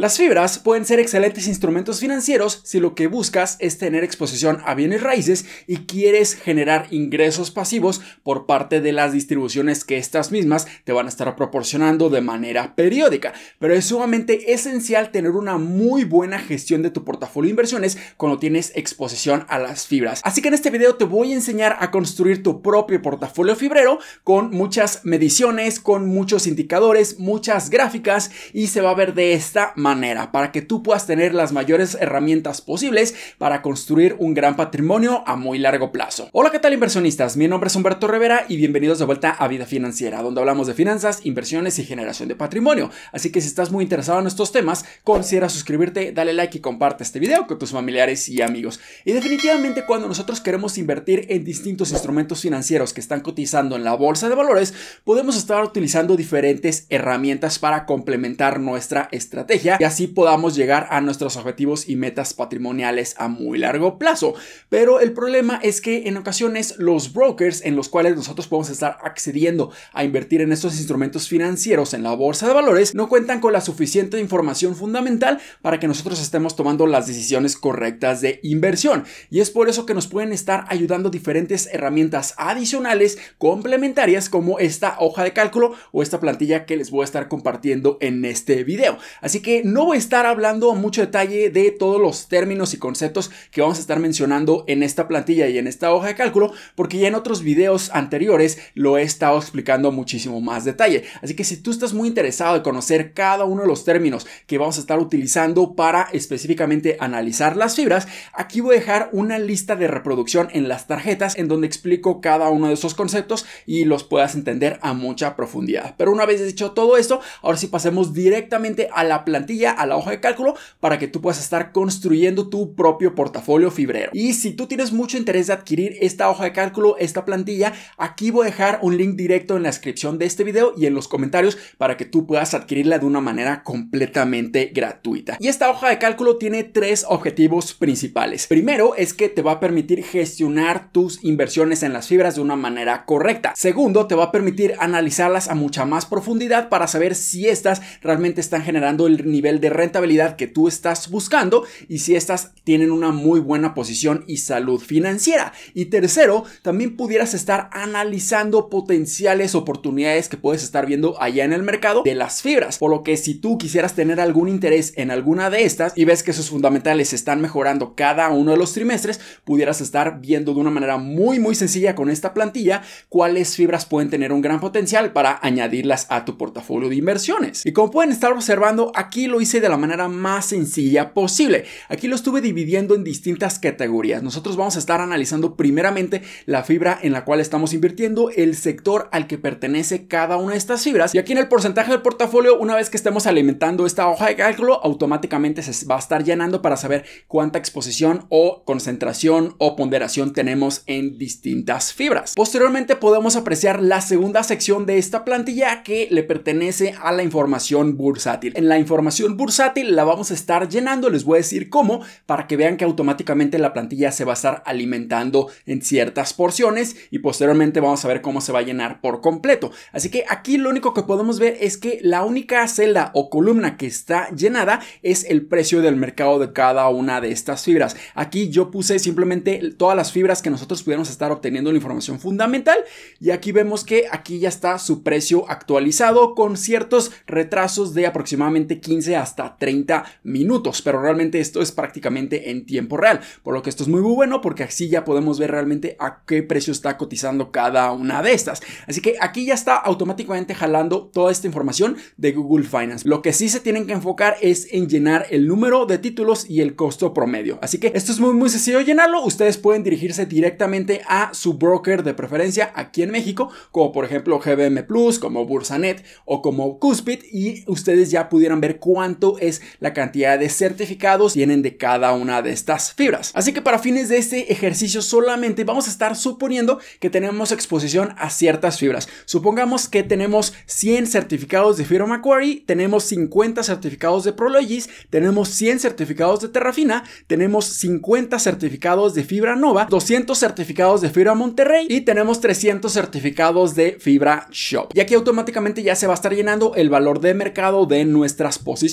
Las fibras pueden ser excelentes instrumentos financieros si lo que buscas es tener exposición a bienes raíces y quieres generar ingresos pasivos por parte de las distribuciones que estas mismas te van a estar proporcionando de manera periódica. Pero es sumamente esencial tener una muy buena gestión de tu portafolio de inversiones cuando tienes exposición a las fibras. Así que en este video te voy a enseñar a construir tu propio portafolio fibrero con muchas mediciones, con muchos indicadores, muchas gráficas y se va a ver de esta manera para que tú puedas tener las mayores herramientas posibles para construir un gran patrimonio a muy largo plazo. Hola, ¿qué tal inversionistas? Mi nombre es Humberto Rivera y bienvenidos de vuelta a Vida Financiera, donde hablamos de finanzas, inversiones y generación de patrimonio. Así que si estás muy interesado en estos temas, considera suscribirte, dale like y comparte este video con tus familiares y amigos. Y definitivamente cuando nosotros queremos invertir en distintos instrumentos financieros que están cotizando en la bolsa de valores, podemos estar utilizando diferentes herramientas para complementar nuestra estrategia y así podamos llegar a nuestros objetivos y metas patrimoniales a muy largo plazo. Pero el problema es que en ocasiones los brokers en los cuales nosotros podemos estar accediendo a invertir en estos instrumentos financieros en la bolsa de valores no cuentan con la suficiente información fundamental para que nosotros estemos tomando las decisiones correctas de inversión. Y es por eso que nos pueden estar ayudando diferentes herramientas adicionales complementarias como esta hoja de cálculo o esta plantilla que les voy a estar compartiendo en este video. Así que no voy a estar hablando a mucho detalle de todos los términos y conceptos que vamos a estar mencionando en esta plantilla y en esta hoja de cálculo, porque ya en otros videos anteriores lo he estado explicando muchísimo más detalle. Así que si tú estás muy interesado en conocer cada uno de los términos que vamos a estar utilizando para específicamente analizar las fibras, aquí voy a dejar una lista de reproducción en las tarjetas en donde explico cada uno de esos conceptos y los puedas entender a mucha profundidad. Pero una vez dicho todo esto, ahora sí pasemos directamente a la plantilla a la hoja de cálculo para que tú puedas estar construyendo tu propio portafolio fibrero. Y si tú tienes mucho interés de adquirir esta hoja de cálculo, esta plantilla, aquí voy a dejar un link directo en la descripción de este video y en los comentarios para que tú puedas adquirirla de una manera completamente gratuita. Y esta hoja de cálculo tiene tres objetivos principales. Primero es que te va a permitir gestionar tus inversiones en las fibras de una manera correcta. Segundo, te va a permitir analizarlas a mucha más profundidad para saber si estas realmente están generando el nivel de rentabilidad que tú estás buscando y si estas tienen una muy buena posición y salud financiera. Y tercero, también pudieras estar analizando potenciales oportunidades que puedes estar viendo allá en el mercado de las fibras. Por lo que si tú quisieras tener algún interés en alguna de estas y ves que sus fundamentales están mejorando cada uno de los trimestres, pudieras estar viendo de una manera muy muy sencilla con esta plantilla cuáles fibras pueden tener un gran potencial para añadirlas a tu portafolio de inversiones. Y como pueden estar observando, aquí lo hice de la manera más sencilla posible. Aquí lo estuve dividiendo en distintas categorías. Nosotros vamos a estar analizando primeramente la fibra en la cual estamos invirtiendo, el sector al que pertenece cada una de estas fibras y aquí en el porcentaje del portafolio, una vez que estemos alimentando esta hoja de cálculo, automáticamente se va a estar llenando para saber cuánta exposición o concentración o ponderación tenemos en distintas fibras. Posteriormente podemos apreciar la segunda sección de esta plantilla que le pertenece a la información bursátil. En la información bursátil la vamos a estar llenando, les voy a decir cómo, para que vean que automáticamente la plantilla se va a estar alimentando en ciertas porciones y posteriormente vamos a ver cómo se va a llenar por completo. Así que aquí lo único que podemos ver es que la única celda o columna que está llenada es el precio del mercado de cada una de estas fibras. Aquí yo puse simplemente todas las fibras que nosotros pudiéramos estar obteniendo la información fundamental y aquí vemos que aquí ya está su precio actualizado con ciertos retrasos de aproximadamente 15 hasta 30 minutos, pero realmente esto es prácticamente en tiempo real, por lo que esto es muy, bueno porque así ya podemos ver realmente a qué precio está cotizando cada una de estas. Así que aquí ya está automáticamente jalando toda esta información de Google Finance. Lo que sí se tienen que enfocar es en llenar el número de títulos y el costo promedio. Así que esto es muy, muy sencillo llenarlo. Ustedes pueden dirigirse directamente a su broker de preferencia aquí en México, como por ejemplo GBM Plus, como Bursanet o como Cuspid y ustedes ya pudieran ver cuánto cuánto es la cantidad de certificados tienen de cada una de estas fibras. Así que para fines de este ejercicio solamente vamos a estar suponiendo que tenemos exposición a ciertas fibras. Supongamos que tenemos 100 certificados de fibra Macquarie, tenemos 50 certificados de Prologis, tenemos 100 certificados de Terrafina, tenemos 50 certificados de fibra Nova, 200 certificados de fibra Monterrey y tenemos 300 certificados de fibra Shop. Y aquí automáticamente ya se va a estar llenando el valor de mercado de nuestras posiciones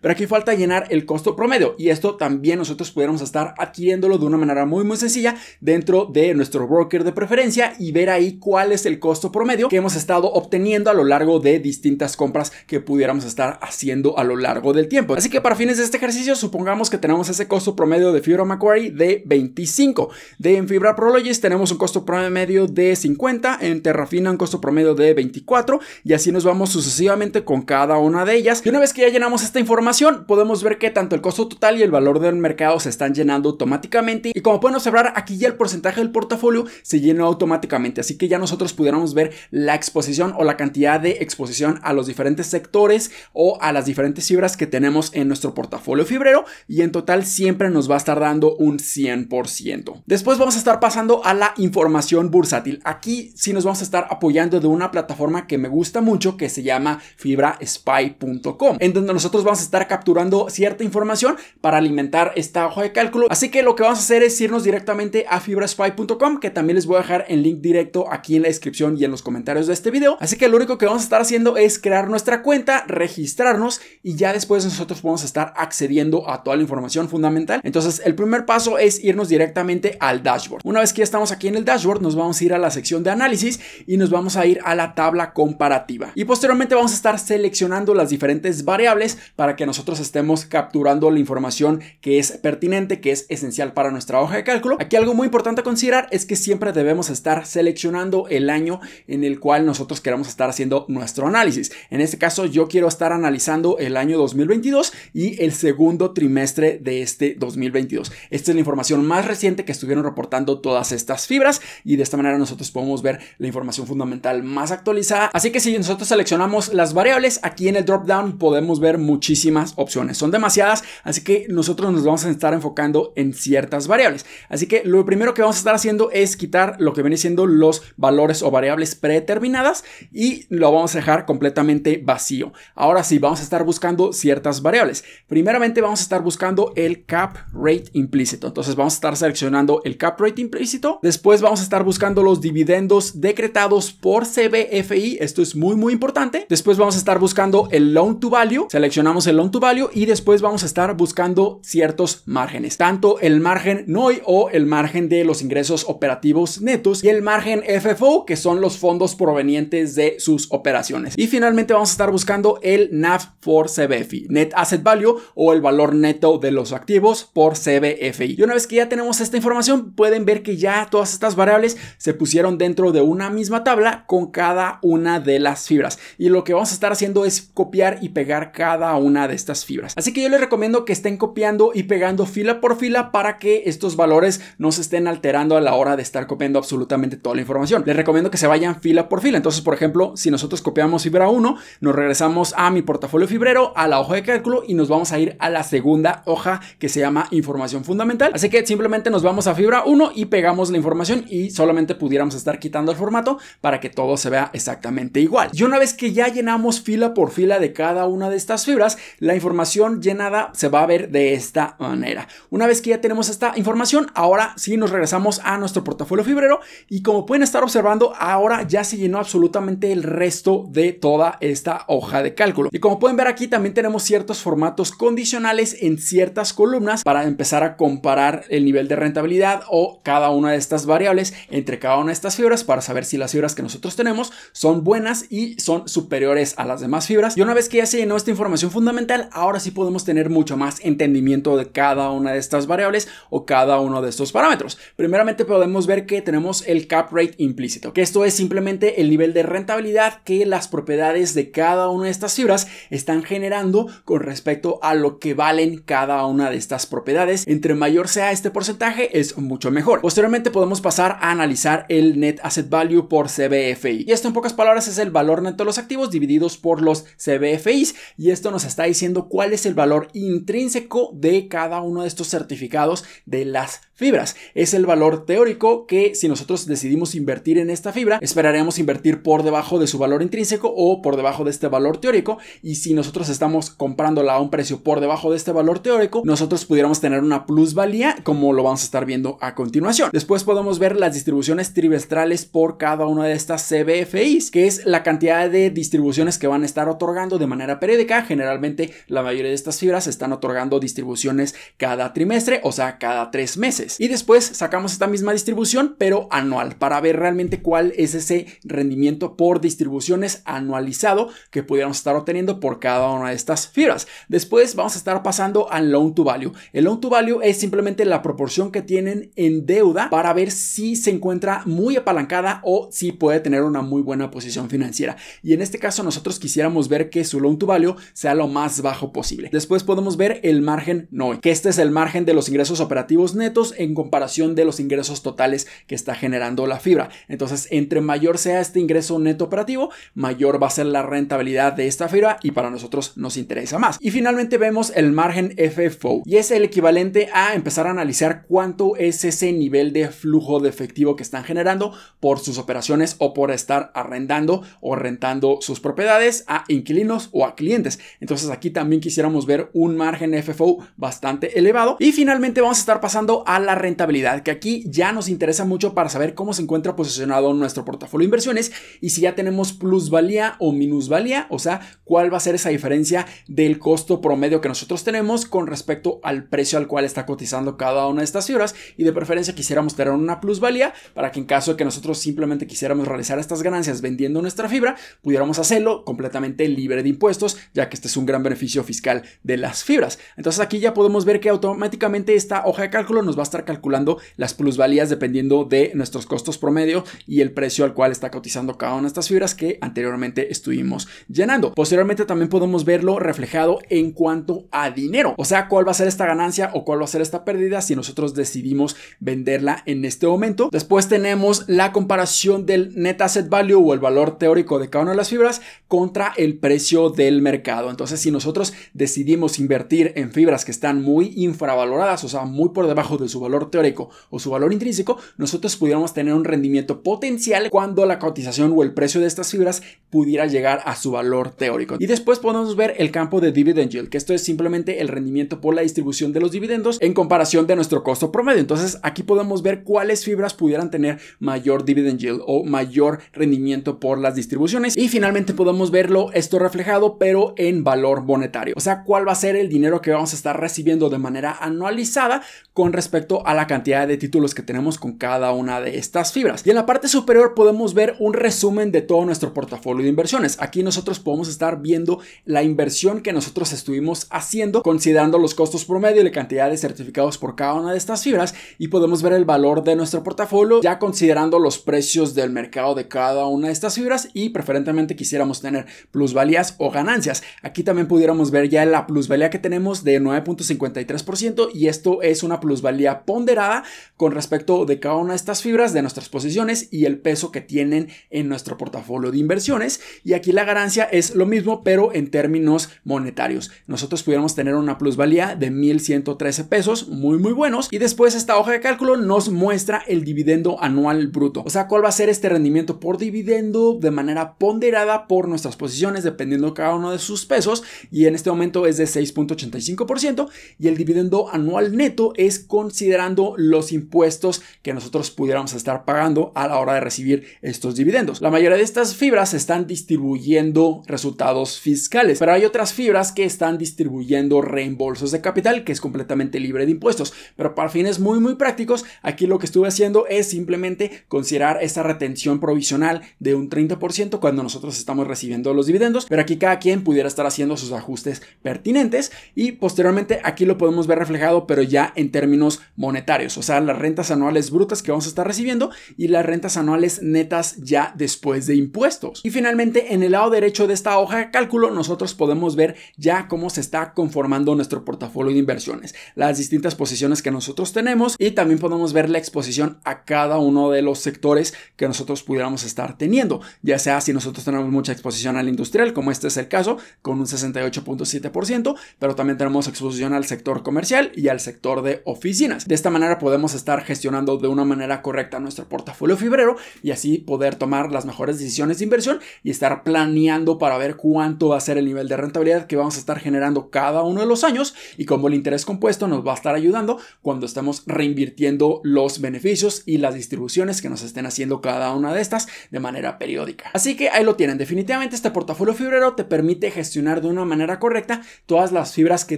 pero aquí falta llenar el costo promedio y esto también nosotros pudiéramos estar adquiriéndolo de una manera muy muy sencilla dentro de nuestro broker de preferencia y ver ahí cuál es el costo promedio que hemos estado obteniendo a lo largo de distintas compras que pudiéramos estar haciendo a lo largo del tiempo. Así que para fines de este ejercicio supongamos que tenemos ese costo promedio de Fibra Macquarie de 25, de en Fibra Prologis tenemos un costo promedio de 50, en Terrafina un costo promedio de 24 y así nos vamos sucesivamente con cada una de ellas. Y una vez que ya llenamos esta información, podemos ver que tanto el costo total y el valor del mercado se están llenando automáticamente y como pueden observar aquí ya el porcentaje del portafolio se llenó automáticamente, así que ya nosotros pudiéramos ver la exposición o la cantidad de exposición a los diferentes sectores o a las diferentes fibras que tenemos en nuestro portafolio fibrero y en total siempre nos va a estar dando un 100%. Después vamos a estar pasando a la información bursátil. Aquí sí nos vamos a estar apoyando de una plataforma que me gusta mucho que se llama fibraspy.com en donde nos nosotros vamos a estar capturando cierta información para alimentar esta hoja de cálculo. Así que lo que vamos a hacer es irnos directamente a fibraspy.com, que también les voy a dejar el link directo aquí en la descripción y en los comentarios de este video. Así que lo único que vamos a estar haciendo es crear nuestra cuenta, registrarnos y ya después nosotros vamos a estar accediendo a toda la información fundamental. Entonces, el primer paso es irnos directamente al dashboard. Una vez que ya estamos aquí en el dashboard, nos vamos a ir a la sección de análisis y nos vamos a ir a la tabla comparativa. Y posteriormente vamos a estar seleccionando las diferentes variables para que nosotros estemos capturando la información que es pertinente, que es esencial para nuestra hoja de cálculo. Aquí algo muy importante a considerar es que siempre debemos estar seleccionando el año en el cual nosotros queremos estar haciendo nuestro análisis. En este caso yo quiero estar analizando el año 2022 y el segundo trimestre de este 2022. Esta es la información más reciente que estuvieron reportando todas estas fibras y de esta manera nosotros podemos ver la información fundamental más actualizada. Así que si nosotros seleccionamos las variables, aquí en el drop down podemos ver muchísimas opciones. Son demasiadas, así que nosotros nos vamos a estar enfocando en ciertas variables. Así que lo primero que vamos a estar haciendo es quitar lo que viene siendo los valores o variables predeterminadas y lo vamos a dejar completamente vacío. Ahora sí, vamos a estar buscando ciertas variables. Primeramente vamos a estar buscando el cap rate implícito. Entonces vamos a estar seleccionando el cap rate implícito. Después vamos a estar buscando los dividendos decretados por CBFI. Esto es muy, muy importante. Después vamos a estar buscando el loan to value seleccionamos el loan to value y después vamos a estar buscando ciertos márgenes, tanto el margen NOI o el margen de los ingresos operativos netos y el margen FFO, que son los fondos provenientes de sus operaciones. Y finalmente vamos a estar buscando el NAV for CBFI, Net Asset Value o el valor neto de los activos por CBFI. Y una vez que ya tenemos esta información, pueden ver que ya todas estas variables se pusieron dentro de una misma tabla con cada una de las fibras. Y lo que vamos a estar haciendo es copiar y pegar cada cada una de estas fibras. Así que yo les recomiendo que estén copiando y pegando fila por fila para que estos valores no se estén alterando a la hora de estar copiando absolutamente toda la información. Les recomiendo que se vayan fila por fila. Entonces, por ejemplo, si nosotros copiamos fibra 1, nos regresamos a mi portafolio fibrero, a la hoja de cálculo y nos vamos a ir a la segunda hoja que se llama información fundamental. Así que simplemente nos vamos a fibra 1 y pegamos la información y solamente pudiéramos estar quitando el formato para que todo se vea exactamente igual. Y una vez que ya llenamos fila por fila de cada una de estas fibras, la información llenada se va a ver de esta manera. Una vez que ya tenemos esta información, ahora sí nos regresamos a nuestro portafolio fibrero y como pueden estar observando, ahora ya se llenó absolutamente el resto de toda esta hoja de cálculo. Y como pueden ver aquí también tenemos ciertos formatos condicionales en ciertas columnas para empezar a comparar el nivel de rentabilidad o cada una de estas variables entre cada una de estas fibras para saber si las fibras que nosotros tenemos son buenas y son superiores a las demás fibras. Y una vez que ya se llenó esta información, fundamental, ahora sí podemos tener mucho más entendimiento de cada una de estas variables o cada uno de estos parámetros. Primeramente podemos ver que tenemos el cap rate implícito, que esto es simplemente el nivel de rentabilidad que las propiedades de cada una de estas fibras están generando con respecto a lo que valen cada una de estas propiedades. Entre mayor sea este porcentaje es mucho mejor. Posteriormente podemos pasar a analizar el net asset value por CBFI. Y esto en pocas palabras es el valor neto de los activos divididos por los CBFIs y esto esto nos está diciendo cuál es el valor intrínseco de cada uno de estos certificados de las fibras. Es el valor teórico que si nosotros decidimos invertir en esta fibra, esperaremos invertir por debajo de su valor intrínseco o por debajo de este valor teórico. Y si nosotros estamos comprándola a un precio por debajo de este valor teórico, nosotros pudiéramos tener una plusvalía como lo vamos a estar viendo a continuación. Después podemos ver las distribuciones trimestrales por cada una de estas CBFIs, que es la cantidad de distribuciones que van a estar otorgando de manera periódica generalmente la mayoría de estas fibras están otorgando distribuciones cada trimestre, o sea, cada tres meses. Y después sacamos esta misma distribución, pero anual, para ver realmente cuál es ese rendimiento por distribuciones anualizado que pudiéramos estar obteniendo por cada una de estas fibras. Después vamos a estar pasando al loan to value. El loan to value es simplemente la proporción que tienen en deuda para ver si se encuentra muy apalancada o si puede tener una muy buena posición financiera. Y en este caso nosotros quisiéramos ver que su loan to value sea lo más bajo posible. Después podemos ver el margen NOI, que este es el margen de los ingresos operativos netos en comparación de los ingresos totales que está generando la fibra. Entonces, entre mayor sea este ingreso neto operativo, mayor va a ser la rentabilidad de esta fibra y para nosotros nos interesa más. Y finalmente vemos el margen FFO y es el equivalente a empezar a analizar cuánto es ese nivel de flujo de efectivo que están generando por sus operaciones o por estar arrendando o rentando sus propiedades a inquilinos o a clientes. Entonces aquí también quisiéramos ver un margen FFO bastante elevado. Y finalmente vamos a estar pasando a la rentabilidad, que aquí ya nos interesa mucho para saber cómo se encuentra posicionado nuestro portafolio de inversiones y si ya tenemos plusvalía o minusvalía, o sea, cuál va a ser esa diferencia del costo promedio que nosotros tenemos con respecto al precio al cual está cotizando cada una de estas fibras. y de preferencia quisiéramos tener una plusvalía para que en caso de que nosotros simplemente quisiéramos realizar estas ganancias vendiendo nuestra fibra, pudiéramos hacerlo completamente libre de impuestos, ya que este es un gran beneficio fiscal de las fibras. Entonces aquí ya podemos ver que automáticamente esta hoja de cálculo nos va a estar calculando las plusvalías dependiendo de nuestros costos promedio y el precio al cual está cotizando cada una de estas fibras que anteriormente estuvimos llenando. Posteriormente también podemos verlo reflejado en cuanto a dinero, o sea, cuál va a ser esta ganancia o cuál va a ser esta pérdida si nosotros decidimos venderla en este momento. Después tenemos la comparación del net asset value o el valor teórico de cada una de las fibras contra el precio del mercado entonces, si nosotros decidimos invertir en fibras que están muy infravaloradas, o sea, muy por debajo de su valor teórico o su valor intrínseco, nosotros pudiéramos tener un rendimiento potencial cuando la cotización o el precio de estas fibras pudiera llegar a su valor teórico. Y después podemos ver el campo de dividend yield, que esto es simplemente el rendimiento por la distribución de los dividendos en comparación de nuestro costo promedio. Entonces, aquí podemos ver cuáles fibras pudieran tener mayor dividend yield o mayor rendimiento por las distribuciones. Y finalmente podemos verlo esto reflejado, pero en valor monetario. O sea, cuál va a ser el dinero que vamos a estar recibiendo de manera anualizada con respecto a la cantidad de títulos que tenemos con cada una de estas fibras. Y en la parte superior podemos ver un resumen de todo nuestro portafolio de inversiones. Aquí nosotros podemos estar viendo la inversión que nosotros estuvimos haciendo considerando los costos promedio y la cantidad de certificados por cada una de estas fibras y podemos ver el valor de nuestro portafolio ya considerando los precios del mercado de cada una de estas fibras y preferentemente quisiéramos tener plusvalías o ganancias. Aquí también pudiéramos ver ya la plusvalía que tenemos de 9.53% y esto es una plusvalía ponderada con respecto de cada una de estas fibras de nuestras posiciones y el peso que tienen en nuestro portafolio de inversiones. Y aquí la ganancia es lo mismo, pero en términos monetarios. Nosotros pudiéramos tener una plusvalía de 1.113 pesos, muy muy buenos. Y después esta hoja de cálculo nos muestra el dividendo anual bruto. O sea, cuál va a ser este rendimiento por dividendo de manera ponderada por nuestras posiciones dependiendo cada uno de sus pesos y en este momento es de 6.85% y el dividendo anual neto es considerando los impuestos que nosotros pudiéramos estar pagando a la hora de recibir estos dividendos. La mayoría de estas fibras están distribuyendo resultados fiscales, pero hay otras fibras que están distribuyendo reembolsos de capital que es completamente libre de impuestos, pero para fines muy muy prácticos aquí lo que estuve haciendo es simplemente considerar esta retención provisional de un 30% cuando nosotros estamos recibiendo los dividendos, pero aquí cada quien pudiera estar haciendo sus ajustes pertinentes y posteriormente aquí lo podemos ver reflejado pero ya en términos monetarios, o sea, las rentas anuales brutas que vamos a estar recibiendo y las rentas anuales netas ya después de impuestos. Y finalmente en el lado derecho de esta hoja de cálculo nosotros podemos ver ya cómo se está conformando nuestro portafolio de inversiones, las distintas posiciones que nosotros tenemos y también podemos ver la exposición a cada uno de los sectores que nosotros pudiéramos estar teniendo, ya sea si nosotros tenemos mucha exposición al industrial, como este es el caso, un 68.7%, pero también tenemos exposición al sector comercial y al sector de oficinas. De esta manera podemos estar gestionando de una manera correcta nuestro portafolio fibrero y así poder tomar las mejores decisiones de inversión y estar planeando para ver cuánto va a ser el nivel de rentabilidad que vamos a estar generando cada uno de los años y cómo el interés compuesto nos va a estar ayudando cuando estamos reinvirtiendo los beneficios y las distribuciones que nos estén haciendo cada una de estas de manera periódica. Así que ahí lo tienen, definitivamente este portafolio fibrero te permite gestionar de una manera correcta todas las fibras que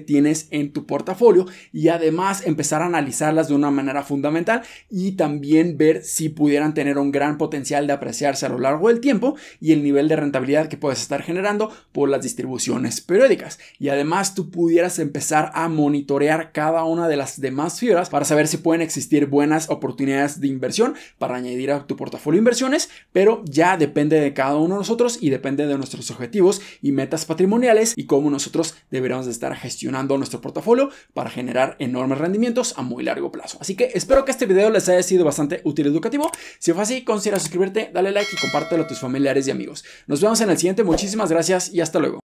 tienes en tu portafolio y además empezar a analizarlas de una manera fundamental y también ver si pudieran tener un gran potencial de apreciarse a lo largo del tiempo y el nivel de rentabilidad que puedes estar generando por las distribuciones periódicas. Y además tú pudieras empezar a monitorear cada una de las demás fibras para saber si pueden existir buenas oportunidades de inversión para añadir a tu portafolio inversiones, pero ya depende de cada uno de nosotros y depende de nuestros objetivos y metas patrimoniales y cómo nosotros deberíamos de estar gestionando nuestro portafolio para generar enormes rendimientos a muy largo plazo. Así que espero que este video les haya sido bastante útil y educativo. Si fue así, considera suscribirte, dale like y compártelo a tus familiares y amigos. Nos vemos en el siguiente. Muchísimas gracias y hasta luego.